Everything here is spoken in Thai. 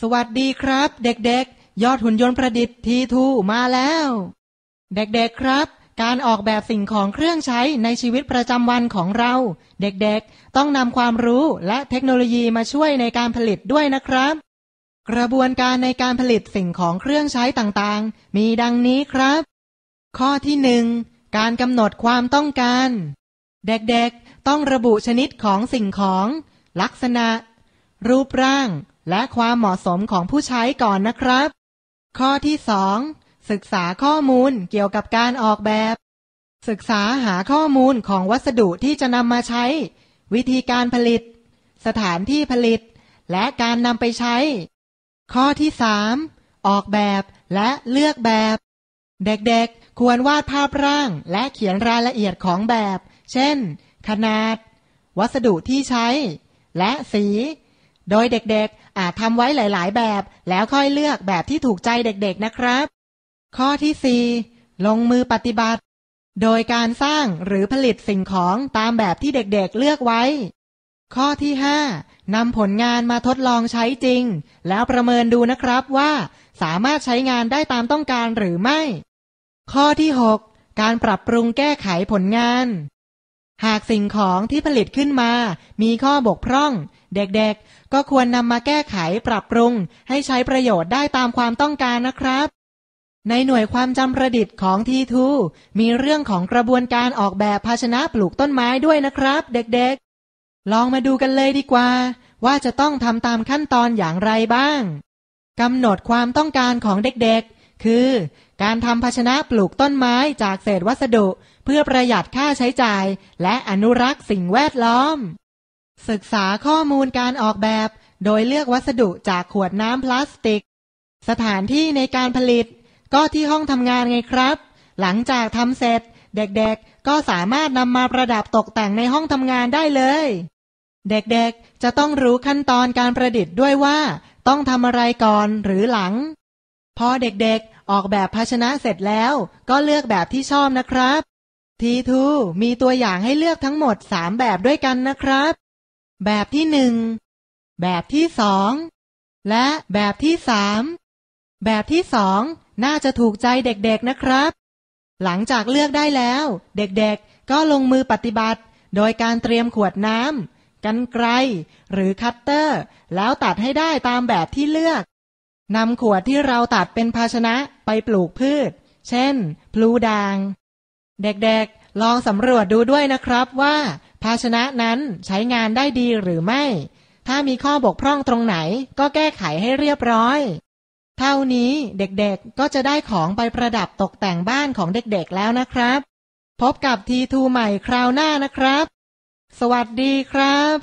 สวัสดีครับ เด็กๆ ยอดหุ่นยนต์ประดิษฐ์ทีทูมาแล้ว เด็ก ๆครับ การออกแบบสิ่งของเครื่องใช้ในชีวิตประจำวันของเรา เด็ก ๆต้องนำความรู้และเทคโนโลยีมาช่วยในการผลิตด้วยนะครับ กระบวนการในการผลิตสิ่งของเครื่องใช้ต่างๆ มีดังนี้ครับ ข้อที่หนึ่งการกำหนดความต้องการ เด็ก ๆต้องระบุชนิดของสิ่งของ ลักษณะ รูปร่างและความเหมาะสมของผู้ใช้ก่อนนะครับ ข้อที่ 2 ศึกษาข้อมูลเกี่ยวกับการออกแบบ ศึกษาหาข้อมูลของวัสดุที่จะนำมาใช้ วิธีการผลิต สถานที่ผลิต และการนำไปใช้ ข้อที่ 3 ออกแบบและเลือกแบบ เด็กๆควรวาดภาพร่างและเขียนรายละเอียดของแบบ เช่น ขนาด วัสดุที่ใช้ และสีโดยเด็กๆ อาจทำไว้หลายๆ แบบแล้วค่อยเลือกแบบที่ถูกใจเด็กๆ นะครับ ข้อที่ 4 ลงมือปฏิบัติ โดยการสร้างหรือผลิตสิ่งของตามแบบที่เด็กๆ เลือกไว้ ข้อที่5นำนำผลงานมาทดลองใช้จริง แล้วประเมินดูนะครับว่า สามารถใช้งานได้ตามต้องการหรือไม่ ข้อที่ 6 การปรับปรุงแก้ไขผลงานหากสิ่งของที่ผลิตขึ้นมา มีข้อบกพร่อง เด็กๆก็ควรนำมาแก้ไขปรับปรุง ให้ใช้ประโยชน์ได้ตามความต้องการนะครับ ในหน่วยความจำประดิษฐ์ของทีทูมีเรื่องของกระบวนการออกแบบภาชนะปลูกต้นไม้ด้วยนะครับ เด็กๆ ลองมาดูกันเลยดีกว่า ว่าจะต้องทำตามขั้นตอนอย่างไรบ้างกำหนดความต้องการของเด็กคือ การทำภาชนะปลูกต้นไม้จากเศษวัสดุ เพื่อประหยัดค่าใช้จ่าย และอนุรักษ์สิ่งแวดล้อม ศึกษาข้อมูลการออกแบบ โดยเลือกวัสดุจากขวดน้ำพลาสติก สถานที่ในการผลิต ก็ที่ห้องทำงานไงครับ หลังจากทำเสร็จ เด็กๆก็สามารถนำมาประดับตกแต่งในห้องทำงานได้เลย เด็กๆจะต้องรู้ขั้นตอนการประดิษฐ์ด้วยว่า ต้องทำอะไรก่อนหรือหลังพอเด็กๆออกแบบภาชนะเสร็จแล้วก็เลือกแบบที่ชอบนะครับทีทูมีตัวอย่างให้เลือกทั้งหมดสามแบบด้วยกันนะครับ แบบที่หนึ่งแบบที่สองและแบบที่สามแบบที่สองน่าจะถูกใจเด็กๆนะครับ หลังจากเลือกได้แล้ว เด็กๆก็ลงมือปฏิบัติ โดยการเตรียมขวดน้ำกันไกลหรือคัตเตอร์แล้วตัดให้ได้ตามแบบที่เลือกนำขวดที่เราตัดเป็นภาชนะไปปลูกพืช เช่น พลูดาง เด็กๆ ลองสำรวจดูด้วยนะครับว่าภาชนะนั้นใช้งานได้ดีหรือไม่ ถ้ามีข้อบกพร่องตรงไหน ก็แก้ไขให้เรียบร้อย เท่านี้เด็กๆ ก็จะได้ของไปประดับตกแต่งบ้านของเด็กๆแล้วนะครับ พบกับทีทูใหม่คราวหน้านะครับ สวัสดีครับ